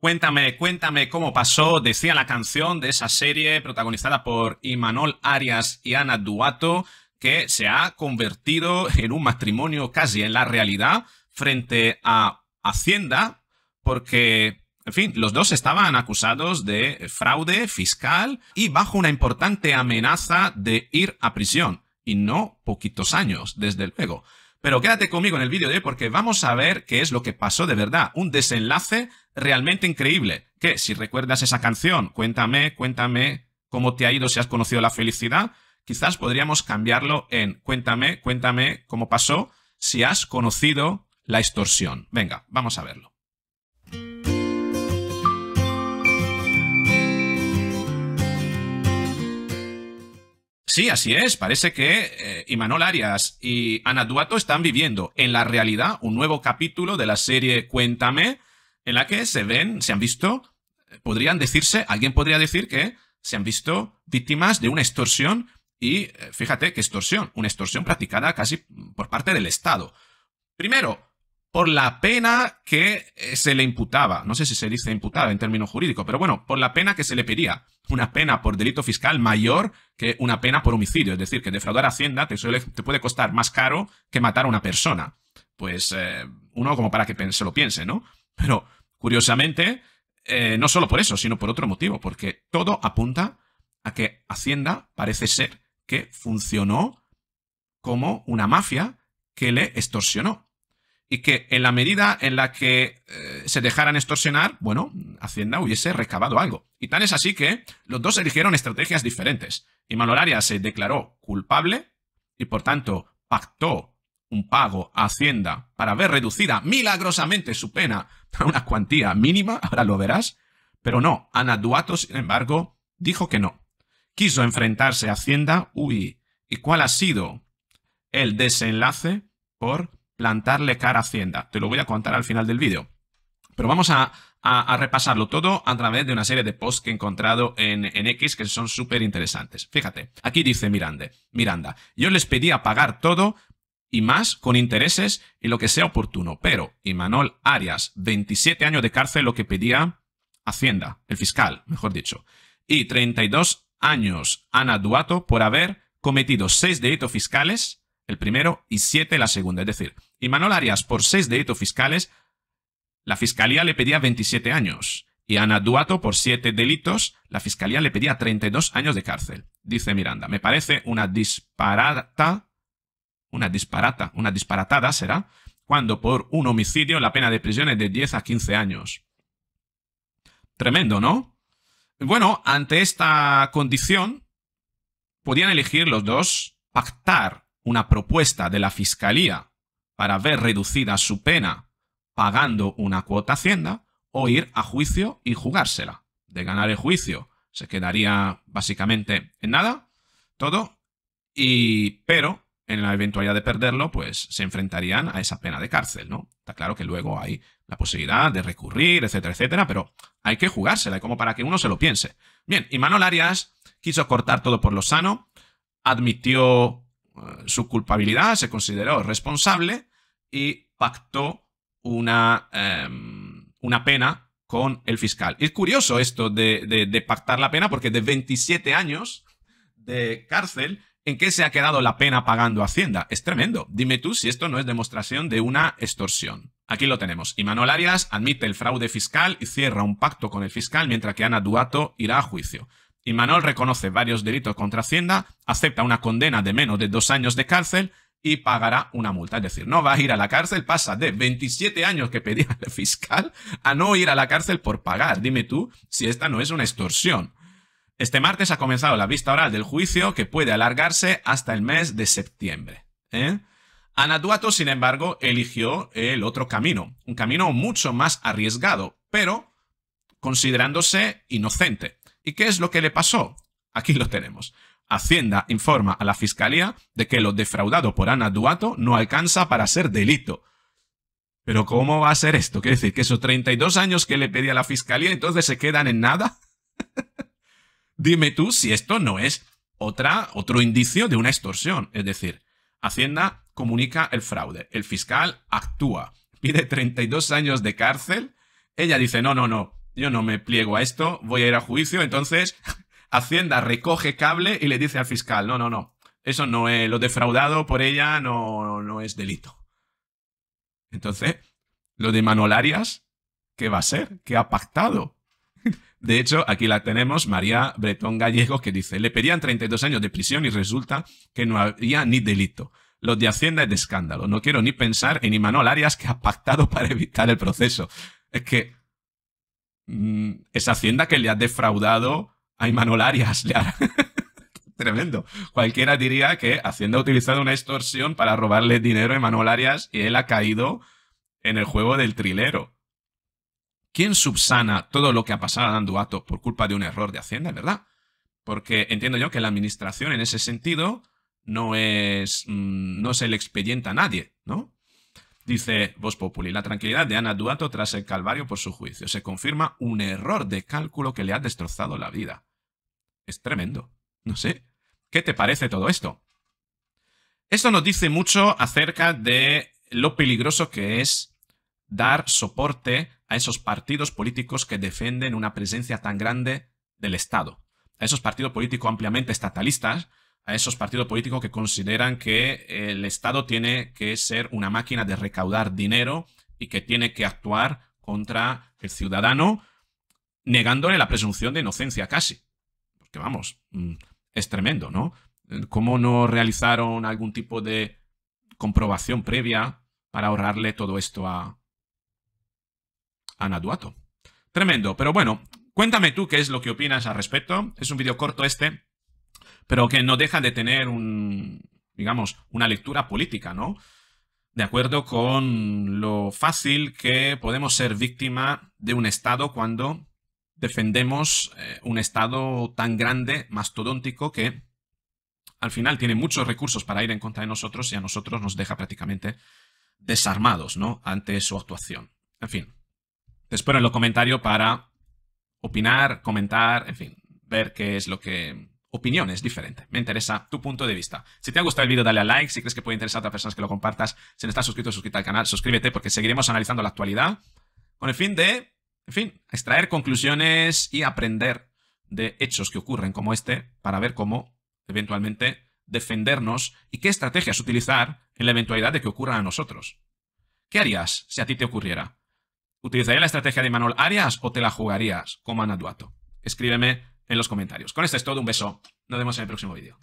Cuéntame, cuéntame cómo pasó, decía la canción de esa serie protagonizada por Imanol Arias y Ana Duato, que se ha convertido en un matrimonio casi en la realidad frente a Hacienda, porque, en fin, los dos estaban acusados de fraude fiscal y bajo una importante amenaza de ir a prisión, y no poquitos años, desde el juego. Pero quédate conmigo en el vídeo de hoy porque vamos a ver qué es lo que pasó de verdad, un desenlace realmente increíble, que si recuerdas esa canción, cuéntame, cuéntame cómo te ha ido si has conocido la felicidad, quizás podríamos cambiarlo en cuéntame, cuéntame cómo pasó si has conocido la extorsión. Venga, vamos a verlo. Sí, así es. Parece que eh, Imanol Arias y Ana Duato están viviendo en la realidad un nuevo capítulo de la serie Cuéntame, en la que se ven, se han visto, podrían decirse, alguien podría decir que se han visto víctimas de una extorsión y eh, fíjate qué extorsión, una extorsión practicada casi por parte del Estado. Primero, por la pena que eh, se le imputaba, no sé si se dice imputada en términos jurídicos, pero bueno, por la pena que se le pedía, una pena por delito fiscal mayor que una pena por homicidio, es decir, que defraudar Hacienda te, suele, te puede costar más caro que matar a una persona. Pues eh, uno como para que se lo piense, ¿no? Pero Curiosamente, eh, no solo por eso, sino por otro motivo, porque todo apunta a que Hacienda parece ser que funcionó como una mafia que le extorsionó. Y que en la medida en la que eh, se dejaran extorsionar, bueno, Hacienda hubiese recabado algo. Y tan es así que los dos eligieron estrategias diferentes. Y Manolaria se declaró culpable y por tanto pactó un pago a Hacienda para ver reducida milagrosamente su pena a una cuantía mínima, ahora lo verás, pero no, Ana Duato, sin embargo, dijo que no. Quiso enfrentarse a Hacienda, uy, ¿y cuál ha sido el desenlace por plantarle cara a Hacienda? Te lo voy a contar al final del vídeo. Pero vamos a, repasarlo todo a través de una serie de posts que he encontrado en, en X que son súper interesantes. Fíjate, aquí dice Miranda, Miranda, yo les pedí a pagar todo y más con intereses y lo que sea oportuno. Pero Imanol Arias, 27 años de cárcel, lo que pedía Hacienda, el fiscal, mejor dicho, y 32 años Ana Duato por haber cometido seis delitos fiscales, el primero, y siete la segunda. Es decir, Imanol Arias por 6 delitos fiscales, la fiscalía le pedía 27 años. Y Ana Duato por siete delitos, la fiscalía le pedía 32 años de cárcel. Dice Miranda, me parece una disparata una disparata, una disparatada será, cuando por un homicidio la pena de prisión es de 10 a 15 años. Tremendo, ¿no? Bueno, ante esta condición, podían elegir los dos pactar una propuesta de la Fiscalía para ver reducida su pena pagando una cuota Hacienda o ir a juicio y jugársela. De ganar el juicio se quedaría básicamente en nada, todo, y pero en la eventualidad de perderlo, pues se enfrentarían a esa pena de cárcel, ¿no? Está claro que luego hay la posibilidad de recurrir, etcétera, etcétera, pero hay que jugársela, como para que uno se lo piense. Bien, y Manuel Arias quiso cortar todo por lo sano, admitió eh, su culpabilidad, se consideró responsable y pactó una, em, una pena con el fiscal. es curioso esto de, de, de pactar la pena, porque de 27 años de cárcel ¿En qué se ha quedado la pena pagando Hacienda? Es tremendo. Dime tú si esto no es demostración de una extorsión. Aquí lo tenemos. Imanol Arias admite el fraude fiscal y cierra un pacto con el fiscal mientras que Ana Duato irá a juicio. Imanol reconoce varios delitos contra Hacienda, acepta una condena de menos de dos años de cárcel y pagará una multa. Es decir, no va a ir a la cárcel, pasa de 27 años que pedía el fiscal a no ir a la cárcel por pagar. Dime tú si esta no es una extorsión. Este martes ha comenzado la vista oral del juicio que puede alargarse hasta el mes de septiembre. ¿eh? Anaduato, sin embargo, eligió el otro camino, un camino mucho más arriesgado, pero considerándose inocente. ¿Y qué es lo que le pasó? Aquí lo tenemos. Hacienda informa a la Fiscalía de que lo defraudado por Ana Duato no alcanza para ser delito. Pero ¿cómo va a ser esto? Quiere decir que esos 32 años que le pedía la Fiscalía entonces se quedan en nada. Dime tú si esto no es otro indicio de una extorsión. Es decir, Hacienda comunica el fraude, el fiscal actúa, pide 32 años de cárcel, ella dice, no, no, no, yo no me pliego a esto, voy a ir a juicio, entonces Hacienda recoge cable y le dice al fiscal, no, no, no, eso no es, lo defraudado por ella no, no es delito. Entonces, lo de Manolarias, ¿qué va a ser? ¿Qué ha pactado? De hecho, aquí la tenemos, María Bretón Gallegos, que dice, le pedían 32 años de prisión y resulta que no había ni delito. Los de Hacienda es de escándalo. No quiero ni pensar en Imanol Arias que ha pactado para evitar el proceso. Es que esa mm, es Hacienda que le ha defraudado a Imanol Arias. Tremendo. Cualquiera diría que Hacienda ha utilizado una extorsión para robarle dinero a Imanol Arias y él ha caído en el juego del trilero. ¿Quién subsana todo lo que ha pasado a Duato por culpa de un error de Hacienda, verdad? Porque entiendo yo que la administración en ese sentido no es. Mm, no se le expedienta a nadie, ¿no? Dice Vos Populi, la tranquilidad de Ana Duato tras el calvario por su juicio. Se confirma un error de cálculo que le ha destrozado la vida. Es tremendo. No sé. ¿Qué te parece todo esto? Esto nos dice mucho acerca de lo peligroso que es dar soporte a esos partidos políticos que defienden una presencia tan grande del Estado, a esos partidos políticos ampliamente estatalistas, a esos partidos políticos que consideran que el Estado tiene que ser una máquina de recaudar dinero y que tiene que actuar contra el ciudadano, negándole la presunción de inocencia casi. Porque vamos, mm, es tremendo, ¿no? ¿Cómo no realizaron algún tipo de comprobación previa para ahorrarle todo esto a, Ana Tremendo, pero bueno, cuéntame tú qué es lo que opinas al respecto. Es un vídeo corto este, pero que no deja de tener un, digamos, una lectura política, ¿no? De acuerdo con lo fácil que podemos ser víctima de un Estado cuando defendemos eh, un Estado tan grande, mastodóntico, que al final tiene muchos recursos para ir en contra de nosotros y a nosotros nos deja prácticamente desarmados, ¿no? Ante su actuación. En fin, te espero en los comentarios para opinar, comentar, en fin, ver qué es lo que... Opiniones diferentes. Me interesa tu punto de vista. Si te ha gustado el vídeo, dale a like. Si crees que puede interesar a otras personas que lo compartas, si no estás suscrito, suscríbete al canal, suscríbete porque seguiremos analizando la actualidad con el fin de, en fin, extraer conclusiones y aprender de hechos que ocurren como este para ver cómo eventualmente defendernos y qué estrategias utilizar en la eventualidad de que ocurra a nosotros. ¿Qué harías si a ti te ocurriera? ¿Utilizaría la estrategia de Manuel Arias o te la jugarías como Ana Escríbeme en los comentarios. Con esto es todo, un beso. Nos vemos en el próximo vídeo.